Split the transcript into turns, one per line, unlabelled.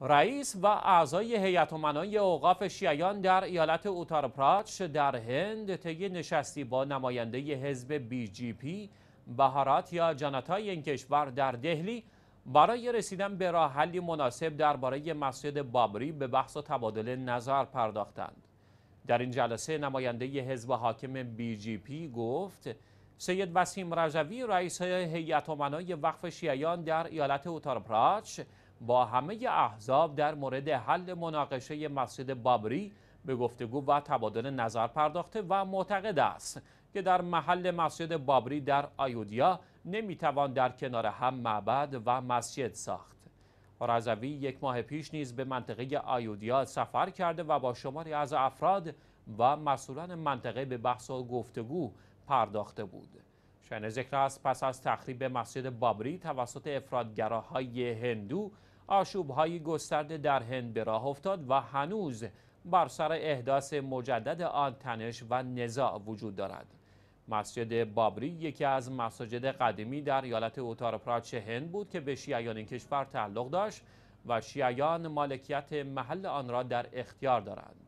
رئیس و اعضای هیئت امنای اوقاف شیعیان در ایالت اوتارپراچ در هند طی نشستی با نماینده حزب بی جی پی بهارات یا جناتای این کشور در دهلی برای رسیدن به راه حلی مناسب درباره مسجد بابری به بحث و تبادل نظر پرداختند در این جلسه نماینده حزب حاکم بی جی پی گفت سید وسیم رجوی رئیس هیئت امنای وقف شیعیان در ایالت اوتارپراچ با همه احزاب در مورد حل مناقشه مسجد بابری به گفتگو و تبادل نظر پرداخته و معتقد است که در محل مسجد بابری در آیودیا نمیتوان در کنار هم معبد و مسجد ساخت. رزوی یک ماه پیش نیز به منطقه آیودیا سفر کرده و با شماری از افراد و مسئولان منطقه به بحث و گفتگو پرداخته بود. شنه ذکر است پس از تخریب مسجد بابری توسط افرادگراهای هندو آشوب های گسترده در هند به راه افتاد و هنوز بر سر احداث مجدد آن تنش و نزاع وجود دارد مسجد بابری یکی از مساجد قدیمی در ایالت پراچ هند بود که به شیعیان این کشور تعلق داشت و شیعیان مالکیت محل آن را در اختیار دارند